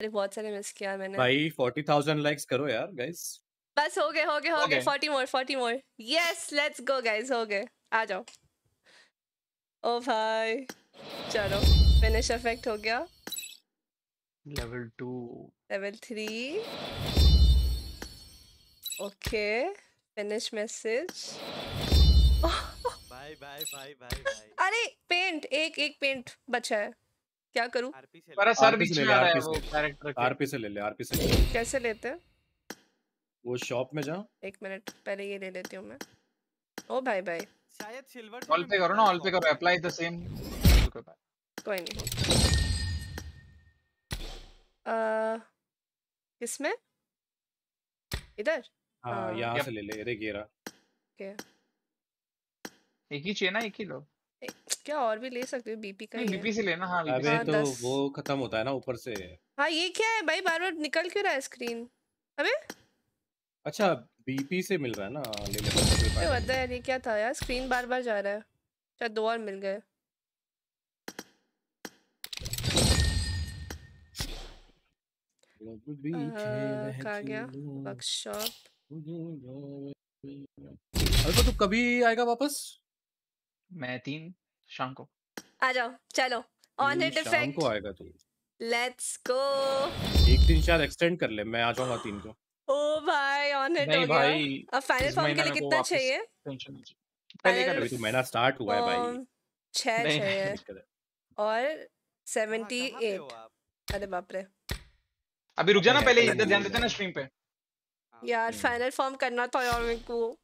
अरे बहुत सारे मिस किया मैंने भाई 40000 लाइक्स करो यार गाइस बस हो गए हो गए हो गए 40 more 40 more yes let's go guys हो गए आ जाओ ओ भाई चलो फिनिश इफेक्ट हो गया level 2 level 3 okay finish message bye bye bye bye अरे पेंट एक एक पेंट बचा है क्या करूं पर सर बीच में रहा है वो कैरेक्टर आरपी से ले ले आरपी से कैसे लेते हैं वो शॉप में जा एक मिनट पहले ये ले लेती हूं मैं ओ भाई भाई शायद सिल्वर ऑल पे करो ना ऑल पे करो अप्लाई द सेम कोई नहीं अह किसमें इधर हां यहां से ले ले रे गेरा क्या एक ही चेना एक ही लो क्या और भी ले सकते हो बीपी का बीपी से लेना हाँ अबे तो वो खत्म होता है ना ऊपर से हाँ ये क्या है भाई बार बार निकल क्यों रहा है स्क्रीन अबे अच्छा बीपी से मिल रहा है ना ले ले ये बता यार ये क्या था यार स्क्रीन बार बार जा रहा है शायद अच्छा, दो और मिल गए कहा गया वर्कशॉप तो तू कभी आएगा वापस मैं तीन शाम को आ जाओ चलो ऑन हिट इफेक्ट शाम को आएगा तू लेट्स गो एक दिन शायद एक्सटेंड कर ले मैं आ जाऊंगा तीन को ओ भाई ऑन इट नहीं भाई अब फाइनल फॉर्म के लिए कितना चाहिए पहले कर अभी तो महीना स्टार्ट हुआ है भाई 6 चाहिए और 78 अरे बाप रे अभी रुक जाना पहले इधर ध्यान देते ना स्ट्रीम पे यार फाइनल फॉर्म करना था यार मेरे को